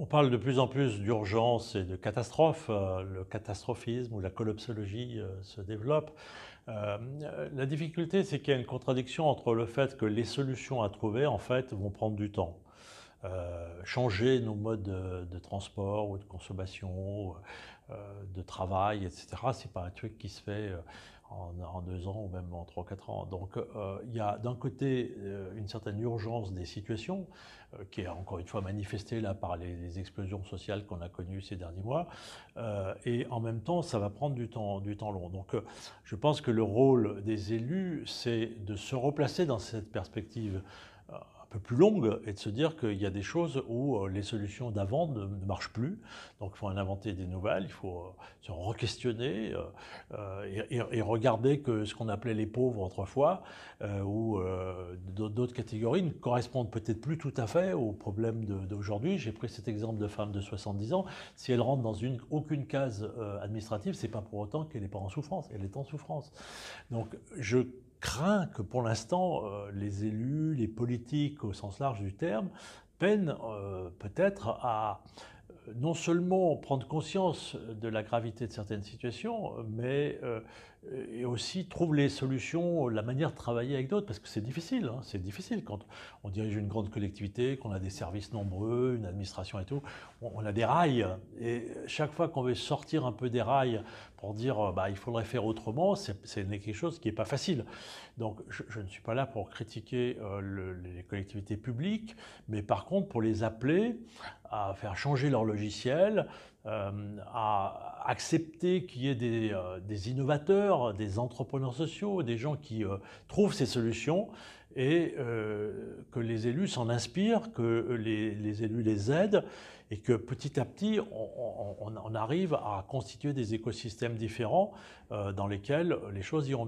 On parle de plus en plus d'urgence et de catastrophe, euh, Le catastrophisme ou la collapsologie euh, se développe. Euh, la difficulté, c'est qu'il y a une contradiction entre le fait que les solutions à trouver, en fait, vont prendre du temps. changer nos modes de, transport ou de consommation, de travail, etc., c'est pas un truc qui se fait en, deux ans ou même en trois, quatre ans. Donc euh, il y a d'un côté euh, une certaine urgence des situations, euh, qui est encore une fois manifestée là par les, les explosions sociales qu'on a connues ces derniers mois, et en même temps ça va prendre du temps, du temps long. Donc je pense que le rôle des élus, c'est de se replacer dans cette perspective peu plus longue et de se dire qu'il y a des choses où euh, les solutions d'avant ne, marchent plus. Donc il faut en inventer des nouvelles, il faut euh, se re-questionner euh, et, regarder que ce qu'on appelait les pauvres autrefois ou d'autres catégories ne correspondent peut-être plus tout à fait aux problèmes d'aujourd'hui. J'ai pris cet exemple de femme de 70 ans. Si elle rentre dans aucune case administrative, c'est pas pour autant qu'elle n'est pas en souffrance. Elle est en souffrance. Donc je craint que pour l'instant, euh, les élus, les politiques au sens large du terme, peinent euh, peut-être à non seulement prendre conscience de la gravité de certaines situations, mais euh, et aussi trouver les solutions, la manière de travailler avec d'autres, parce que c'est difficile. Hein, c'est difficile quand on dirige une grande collectivité, qu'on a des services nombreux, une administration et tout. On, a des rails. Et chaque fois qu'on veut sortir un peu des rails pour dire euh, bah, il faudrait faire autrement, c'est quelque chose qui n'est pas facile. Donc je, ne suis pas là pour critiquer euh, les collectivités publiques, mais par contre pour les appeler à faire changer leur logiciel, euh, à accepter qu'il y ait euh, des, innovateurs, des entrepreneurs sociaux, des gens qui euh, trouvent ces solutions et que les élus s'en inspirent, que les, élus les aident et que petit à petit, on, arrive à constituer des écosystèmes différents dans lesquels les choses iront.